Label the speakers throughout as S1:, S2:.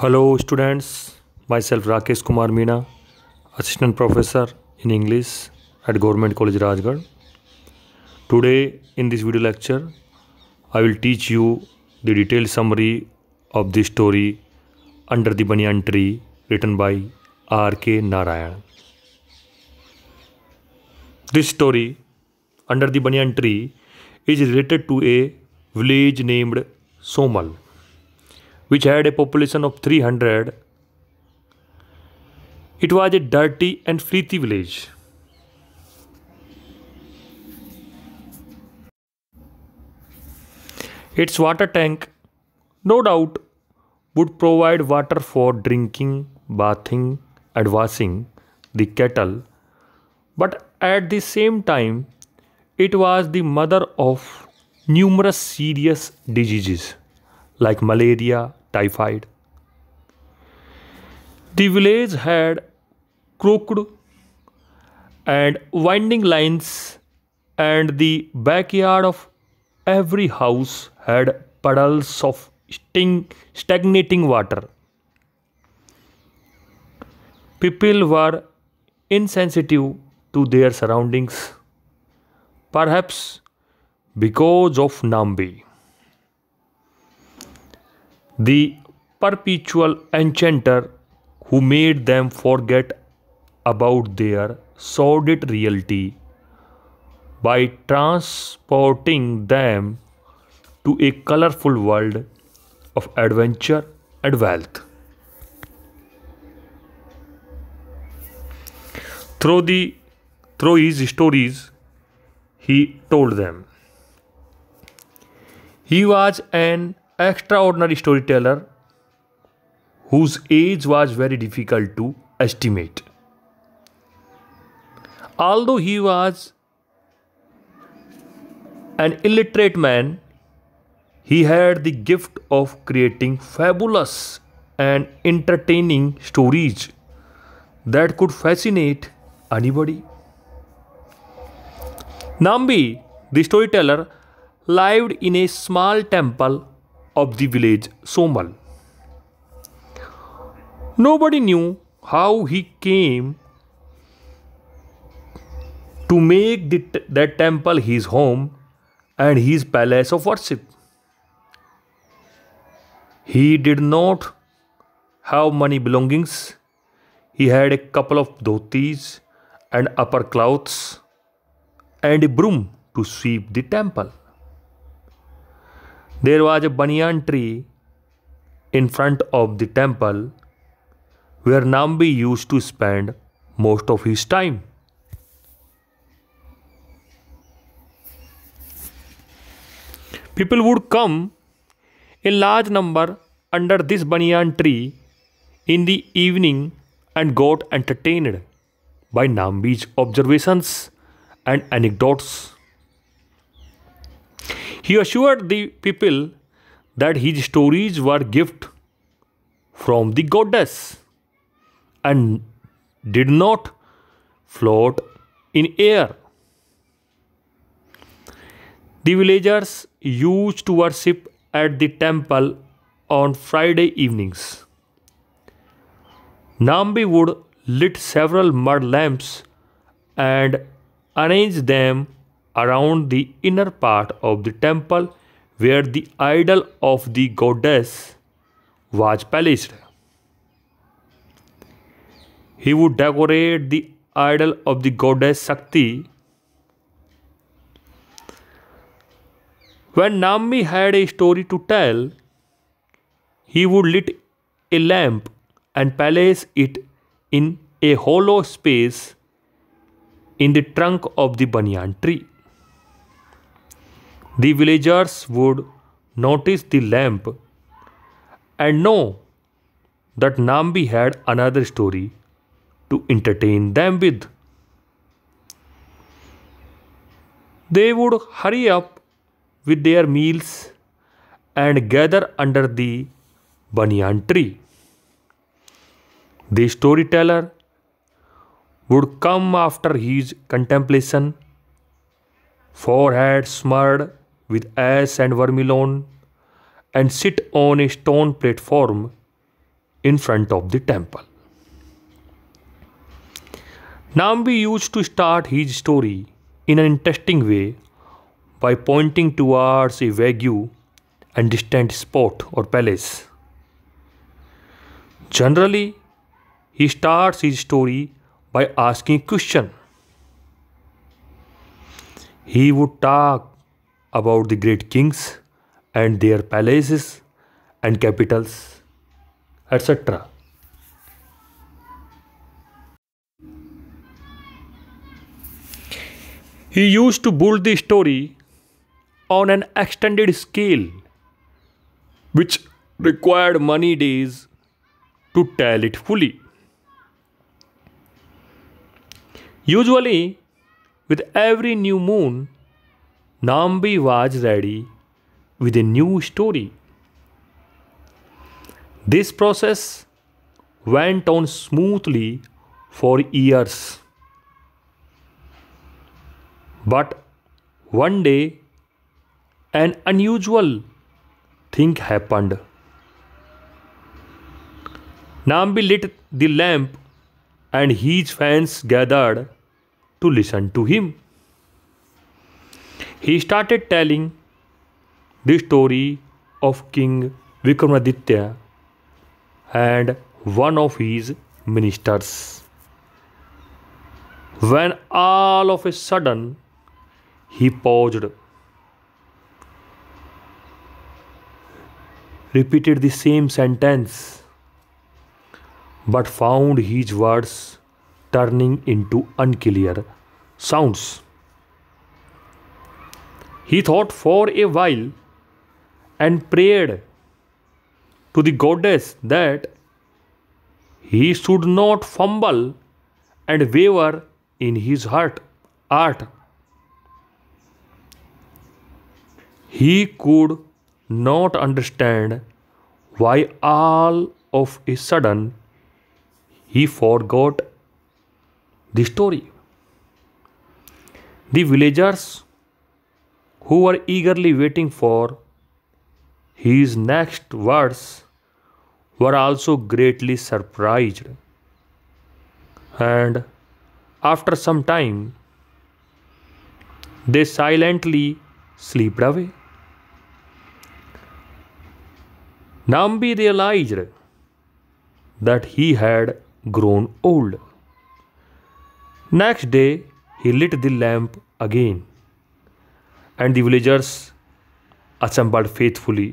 S1: Hello students myself Rakesh Kumar Meena assistant professor in English at government college Rajgarh today in this video lecture I will teach you the detail summary of the story under the banyan tree written by R K Narayan this story under the banyan tree is related to a village named Somal which had a population of 300. It was a dirty and filthy village. Its water tank, no doubt, would provide water for drinking, bathing, and washing the cattle, but at the same time, it was the mother of numerous serious diseases like malaria, typhoid. The village had crooked and winding lines, and the backyard of every house had puddles of stagnating water. People were insensitive to their surroundings, perhaps because of Nambi the perpetual enchanter who made them forget about their sordid reality by transporting them to a colorful world of adventure and wealth. Through, the, through his stories, he told them. He was an extraordinary storyteller whose age was very difficult to estimate. Although he was an illiterate man, he had the gift of creating fabulous and entertaining stories that could fascinate anybody. Nambi, the storyteller, lived in a small temple of the village Somal. Nobody knew how he came to make the, that temple his home and his palace of worship. He did not have many belongings. He had a couple of dhotis and upper clothes and a broom to sweep the temple. There was a banyan tree in front of the temple where Nambi used to spend most of his time. People would come in large number under this banyan tree in the evening and got entertained by Nambi's observations and anecdotes. He assured the people that his stories were gift from the goddess and did not float in air. The villagers used to worship at the temple on Friday evenings. Nambi would lit several mud lamps and arranged them around the inner part of the temple where the idol of the goddess was placed. He would decorate the idol of the goddess Shakti. When Nammi had a story to tell, he would lit a lamp and place it in a hollow space in the trunk of the banyan tree. The villagers would notice the lamp and know that Nambi had another story to entertain them with. They would hurry up with their meals and gather under the banyan tree. The storyteller would come after his contemplation, forehead smeared with ash and vermilion and sit on a stone platform in front of the temple. Nambi used to start his story in an interesting way by pointing towards a vague and distant spot or palace. Generally, he starts his story by asking a question. He would talk about the great kings and their palaces and capitals, etc. He used to build the story on an extended scale, which required many days to tell it fully. Usually, with every new moon, Nambi was ready with a new story. This process went on smoothly for years. But one day, an unusual thing happened. Nambi lit the lamp and his fans gathered to listen to him he started telling the story of King Vikramaditya and one of his ministers. When all of a sudden he paused, repeated the same sentence, but found his words turning into unclear sounds. He thought for a while and prayed to the goddess that he should not fumble and waver in his heart art. He could not understand why all of a sudden he forgot the story. The villagers who were eagerly waiting for his next words were also greatly surprised. And after some time, they silently slipped away. Nambi realized that he had grown old. Next day, he lit the lamp again and the villagers assembled faithfully.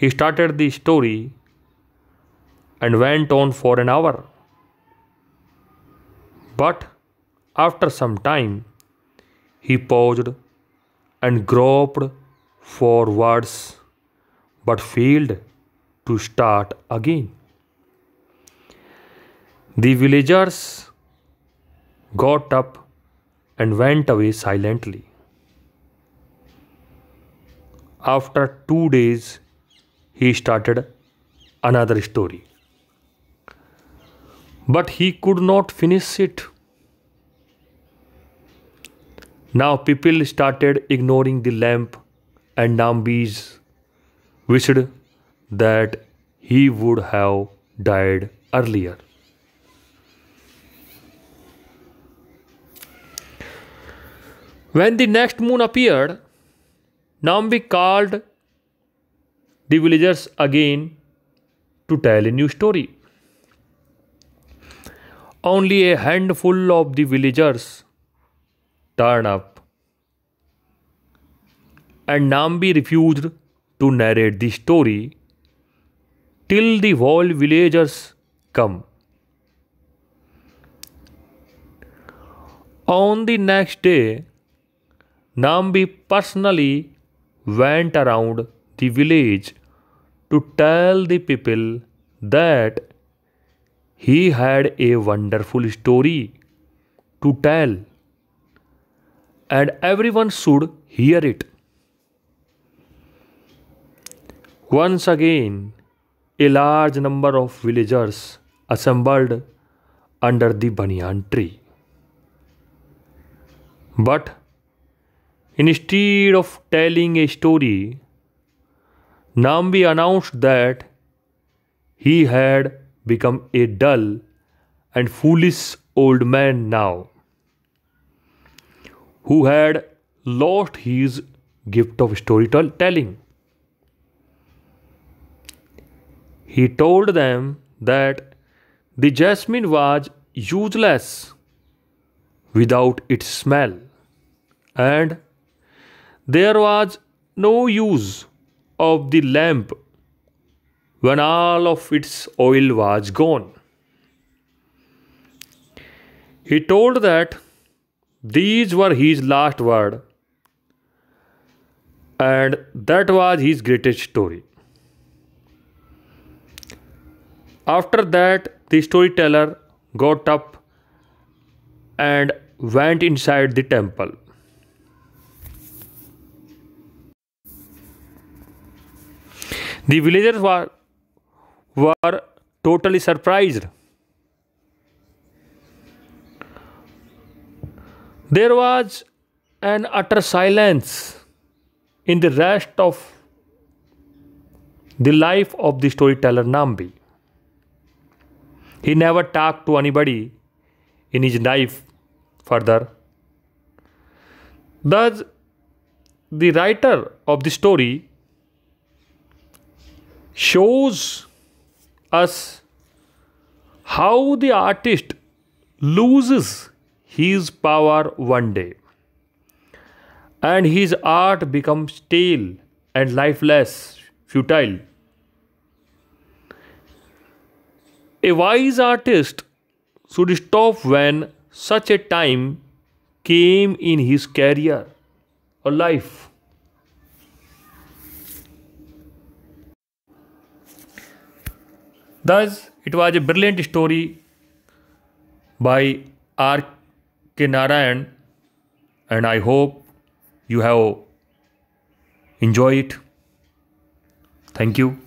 S1: He started the story and went on for an hour. But after some time, he paused and groped for words but failed to start again. The villagers got up and went away silently after two days, he started another story. But he could not finish it. Now people started ignoring the lamp and Nambis wished that he would have died earlier. When the next moon appeared, Nambi called the villagers again to tell a new story. Only a handful of the villagers turned up, and Nambi refused to narrate the story till the whole villagers come. On the next day, Nambi personally went around the village to tell the people that he had a wonderful story to tell and everyone should hear it. Once again, a large number of villagers assembled under the banyan tree. But Instead of telling a story, Nambi announced that he had become a dull and foolish old man now, who had lost his gift of storytelling. He told them that the jasmine was useless without its smell and there was no use of the lamp when all of its oil was gone. He told that these were his last words and that was his greatest story. After that, the storyteller got up and went inside the temple. The villagers were, were totally surprised. There was an utter silence in the rest of the life of the storyteller Nambi. He never talked to anybody in his life further. Thus, the writer of the story shows us how the artist loses his power one day and his art becomes stale and lifeless, futile. A wise artist should stop when such a time came in his career or life. Thus, it was a brilliant story by R. K. Narayan, and I hope you have enjoyed it. Thank you.